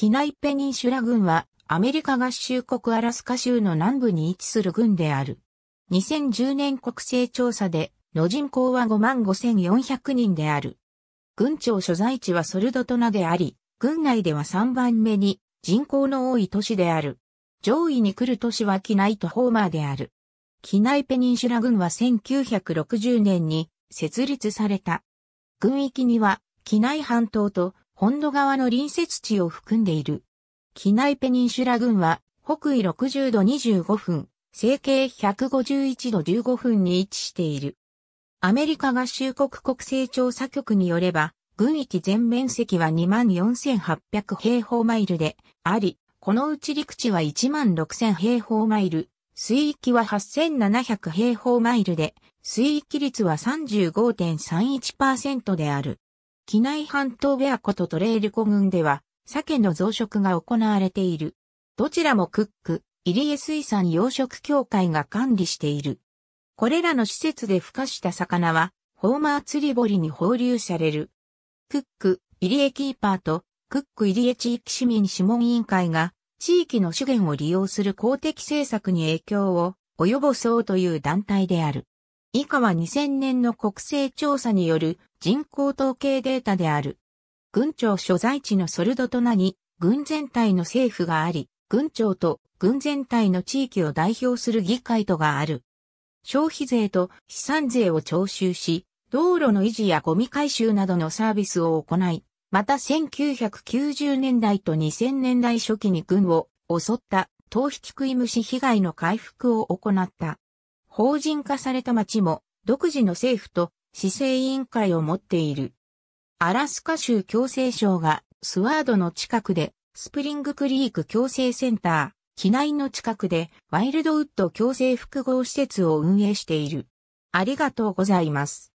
キナイペニンシュラ軍は、アメリカ合衆国アラスカ州の南部に位置する軍である。2010年国勢調査で、の人口は55,400人である。郡庁所在地はソルドトナであり、軍内では3番目に人口の多い都市である。上位に来る都市はキナイとホーマーである。キナイペニンシュラ軍は1960年に設立された。軍域には、キナイ半島と本土側の隣接地を含んでいる。機内ペニンシュラ群は、北緯60度25分、西経151度15分に位置している。アメリカ合衆国国勢調査局によれば、群域全面積は24,800平方マイルであり、このうち陸地は16,000平方マイル、水域は8,700平方マイルで、水域率は35.31%である。機内半島ベア湖とトレイル湖群では、鮭の増殖が行われている。どちらもクック、入江水産養殖協会が管理している。これらの施設で孵化した魚は、ホーマー釣り堀に放流される。クック、入江キーパーと、クック入江地域市民諮問委員会が、地域の資源を利用する公的政策に影響を及ぼそうという団体である。以下は2000年の国勢調査による人口統計データである。軍庁所在地のソルドトナに、軍全体の政府があり、軍庁と軍全体の地域を代表する議会とがある。消費税と資産税を徴収し、道路の維持やゴミ回収などのサービスを行い、また1990年代と2000年代初期に軍を襲った頭皮食い虫被害の回復を行った。法人化された町も独自の政府と市政委員会を持っている。アラスカ州共生省がスワードの近くでスプリングクリーク共生センター、機内の近くでワイルドウッド共生複合施設を運営している。ありがとうございます。